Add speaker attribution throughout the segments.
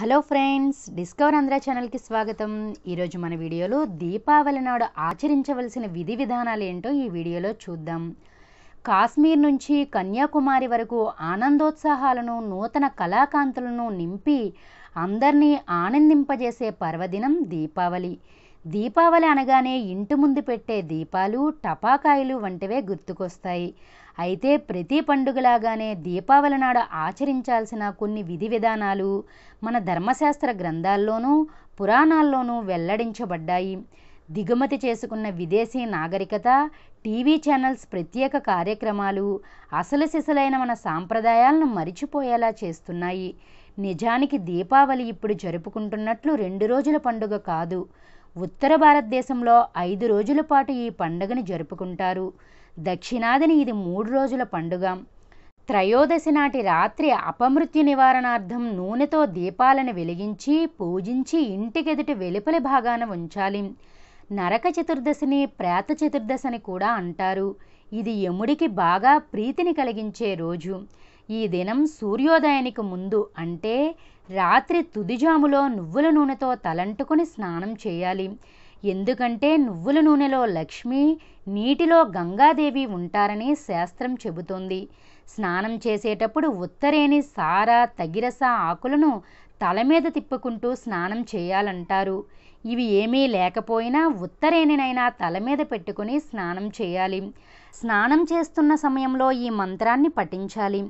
Speaker 1: hello friends discover Andhra ఛానల్కి స్వాగతం ఈరోజు మన వీడియోలో దీపావళి నాడు ఆచరించవలసిన విధి విధానాలు ఏంటో ఈ వీడియోలో చూద్దాం కాశ్మీర్ నుంచి కన్యాకుమారి వరకు ఆనందోత్సాహాలను నూతన కళాకాంతులను నింపి అందరినీ ఆనందింపజేసే పర్వదినం దీపావళి దీపావళి అనగానే ఇంటి ముందు పెట్టే దీపాలు టపాకాయలు వంటివే గుర్తుకొస్తాయి అయితే ప్రతి పండుగలాగానే దీపావళి నాడు ఆచరించాల్సిన కొన్ని విధి విధానాలు మన ధర్మశాస్త్ర గ్రంథాల్లోనూ పురాణాల్లోనూ వెల్లడించబడ్డాయి దిగుమతి చేసుకున్న విదేశీ నాగరికత టీవీ ఛానల్స్ ప్రత్యేక కార్యక్రమాలు అసలు సిసలైన మన సాంప్రదాయాలను మరిచిపోయేలా చేస్తున్నాయి నిజానికి దీపావళి ఇప్పుడు జరుపుకుంటున్నట్లు రెండు రోజుల పండుగ కాదు ఉత్తర భారతదేశంలో ఐదు రోజుల పాటు ఈ పండుగను జరుపుకుంటారు దక్షిణాదిని ఇది మూడు రోజుల పండుగ త్రయోదశి నాటి రాత్రి అపమృత్యు నివారణార్థం నూనెతో దీపాలను వెలిగించి పూజించి ఇంటికెదుటి వెలుపలి భాగాన ఉంచాలి నరక చతుర్దశిని ప్రేత చతుర్దశిని కూడా అంటారు ఇది యముడికి బాగా ప్రీతిని కలిగించే రోజు ఈ దినం సూర్యోదయానికి ముందు అంటే రాత్రి తుదిజాములో నువ్వుల నూనెతో తలంటుకుని స్నానం చేయాలి ఎందుకంటే నువ్వుల నూనెలో లక్ష్మి నీటిలో గంగాదేవి ఉంటారని శాస్త్రం చెబుతోంది స్నానం చేసేటప్పుడు ఉత్తరేని సార తగిరస ఆకులను తల మీద తిప్పుకుంటూ స్నానం చేయాలంటారు ఇవి ఏమీ లేకపోయినా ఉత్తరేనినైనా తల మీద పెట్టుకుని స్నానం చేయాలి స్నానం చేస్తున్న సమయంలో ఈ మంత్రాన్ని పఠించాలి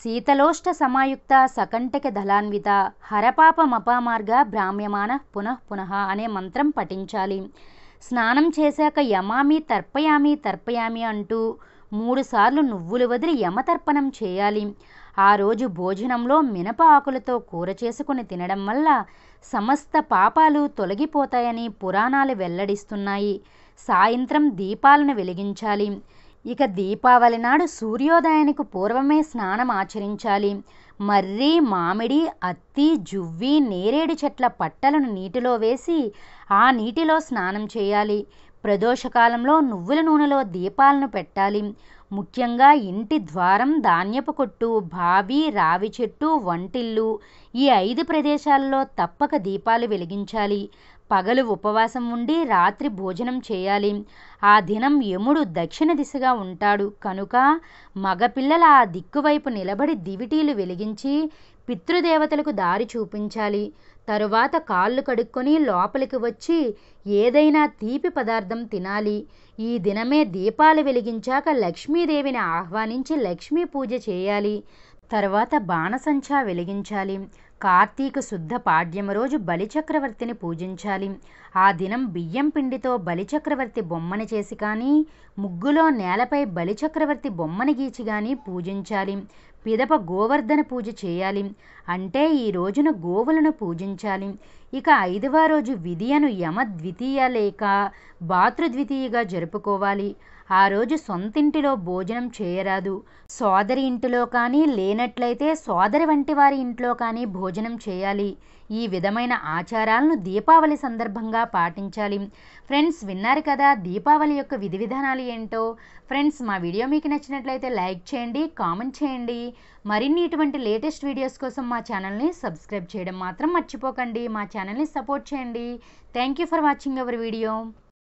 Speaker 1: శీతలోష్ట సమాయుక్త సకంటక దళాన్విత మపామార్గ భ్రామ్యమాన పునః పునః అనే మంత్రం పఠించాలి స్నానం చేశాక యమామి తర్పయామి తర్పయామి అంటూ మూడుసార్లు నువ్వులు వదిలి యమతర్పణం చేయాలి ఆ రోజు భోజనంలో మినప ఆకులతో కూర చేసుకుని తినడం వల్ల సమస్త పాపాలు తొలగిపోతాయని పురాణాలు వెల్లడిస్తున్నాయి సాయంత్రం దీపాలను వెలిగించాలి ఇక దీపావళి నాడు సూర్యోదయానికి పూర్వమే స్నానం ఆచరించాలి మర్రి మామిడి అత్తి జువ్వి నేరేడు చెట్ల పట్టలను నీటిలో వేసి ఆ నీటిలో స్నానం చేయాలి ప్రదోషకాలంలో నువ్వుల నూనెలో దీపాలను పెట్టాలి ముఖ్యంగా ఇంటి ద్వారం ధాన్యపు కొట్టు బావి రావి చెట్టు వంటిల్లు ఈ ఐదు ప్రదేశాల్లో తప్పక దీపాలు వెలిగించాలి పగలు ఉపవాసం ఉండి రాత్రి భోజనం చేయాలి ఆ దినం యముడు దక్షిణ దిశగా ఉంటాడు కనుక మగపిల్లల ఆ దిక్కువైపు నిలబడి దివిటీలు వెలిగించి పితృదేవతలకు దారి చూపించాలి తరువాత కాళ్ళు కడుక్కొని లోపలికి వచ్చి ఏదైనా తీపి పదార్థం తినాలి ఈ దినమే దీపాలు వెలిగించాక లక్ష్మీదేవిని ఆహ్వానించి లక్ష్మీ పూజ చేయాలి తర్వాత బాణసంచా వెలిగించాలి కార్తీక శుద్ధ పాడ్యమ రోజు బలిచక్రవర్తిని పూజించాలి ఆ దినం బియ్యం పిండితో బలిచక్రవర్తి బొమ్మని చేసి కానీ ముగ్గులో నేలపై బలిచక్రవర్తి బొమ్మని గీచి కానీ పూజించాలి పిదప గోవర్ధన పూజ చేయాలి అంటే ఈ రోజున గోవులను పూజించాలి ఇక ఐదవ రోజు విధియను యమ ద్వితీయ లేక భాతృద్వితీయగా జరుపుకోవాలి ఆ రోజు సొంతింటిలో భోజనం చేయరాదు సోదరి ఇంటిలో కానీ లేనట్లయితే సోదరి వంటి వారి ఇంట్లో కానీ భోజనం చేయాలి ఈ విధమైన ఆచారాలను దీపావళి సందర్భంగా పాటించాలి ఫ్రెండ్స్ విన్నారు కదా దీపావళి యొక్క విధి విధానాలు ఏంటో ఫ్రెండ్స్ మా వీడియో మీకు నచ్చినట్లయితే లైక్ చేయండి కామెంట్ చేయండి మరిన్ని ఇటువంటి లేటెస్ట్ వీడియోస్ కోసం మా ఛానల్ని సబ్స్క్రైబ్ చేయడం మాత్రం మర్చిపోకండి మా ఛానల్ని సపోర్ట్ చేయండి thank you for watching our video